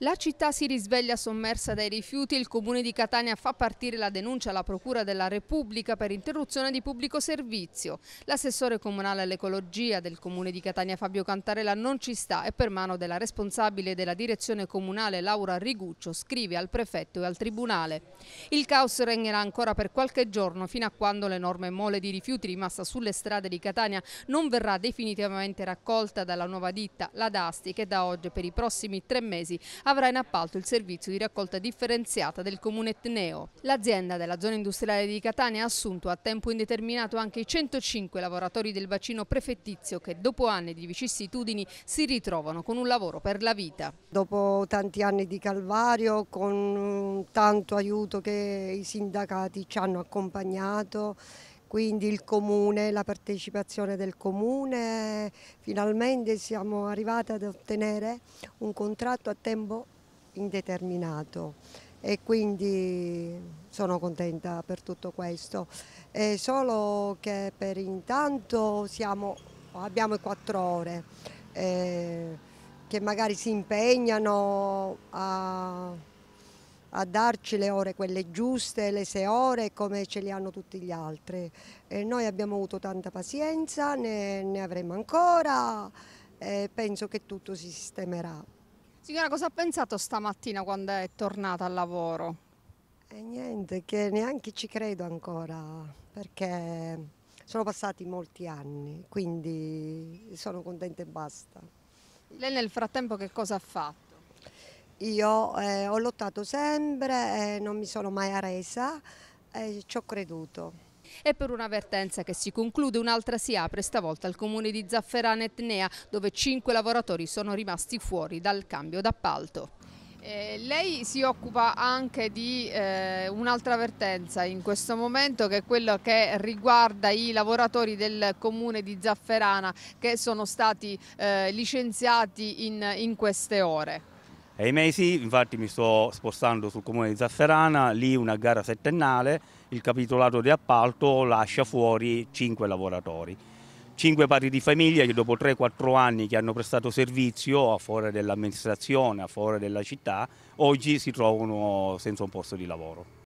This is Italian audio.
La città si risveglia sommersa dai rifiuti e il comune di Catania fa partire la denuncia alla Procura della Repubblica per interruzione di pubblico servizio. L'assessore comunale all'ecologia del comune di Catania Fabio Cantarella non ci sta e per mano della responsabile della direzione comunale Laura Riguccio scrive al prefetto e al tribunale. Il caos regnerà ancora per qualche giorno fino a quando l'enorme mole di rifiuti rimasta sulle strade di Catania non verrà definitivamente raccolta dalla nuova ditta, la Dasti, che da oggi per i prossimi tre mesi avrà in appalto il servizio di raccolta differenziata del comune Etneo. L'azienda della zona industriale di Catania ha assunto a tempo indeterminato anche i 105 lavoratori del bacino prefettizio che dopo anni di vicissitudini si ritrovano con un lavoro per la vita. Dopo tanti anni di calvario, con eh, tanto aiuto che i sindacati ci hanno accompagnato quindi il comune, la partecipazione del comune, finalmente siamo arrivati ad ottenere un contratto a tempo indeterminato e quindi sono contenta per tutto questo. È solo che per intanto siamo, abbiamo quattro ore eh, che magari si impegnano a a darci le ore quelle giuste, le sei ore come ce le hanno tutti gli altri. E noi abbiamo avuto tanta pazienza, ne, ne avremo ancora e penso che tutto si sistemerà. Signora, cosa ha pensato stamattina quando è tornata al lavoro? E eh, niente, che neanche ci credo ancora, perché sono passati molti anni, quindi sono contenta e basta. Lei nel frattempo che cosa ha fatto? Io eh, ho lottato sempre, eh, non mi sono mai arresa e eh, ci ho creduto. E per una vertenza che si conclude, un'altra si apre, stavolta al comune di Zafferana Etnea, dove cinque lavoratori sono rimasti fuori dal cambio d'appalto. Eh, lei si occupa anche di eh, un'altra vertenza in questo momento che è quella che riguarda i lavoratori del comune di Zafferana che sono stati eh, licenziati in, in queste ore ai mesi, infatti mi sto spostando sul comune di Zafferana, lì una gara settennale, il capitolato di appalto lascia fuori cinque lavoratori. Cinque padri di famiglia che dopo 3-4 anni che hanno prestato servizio a fuori dell'amministrazione, a fuori della città, oggi si trovano senza un posto di lavoro.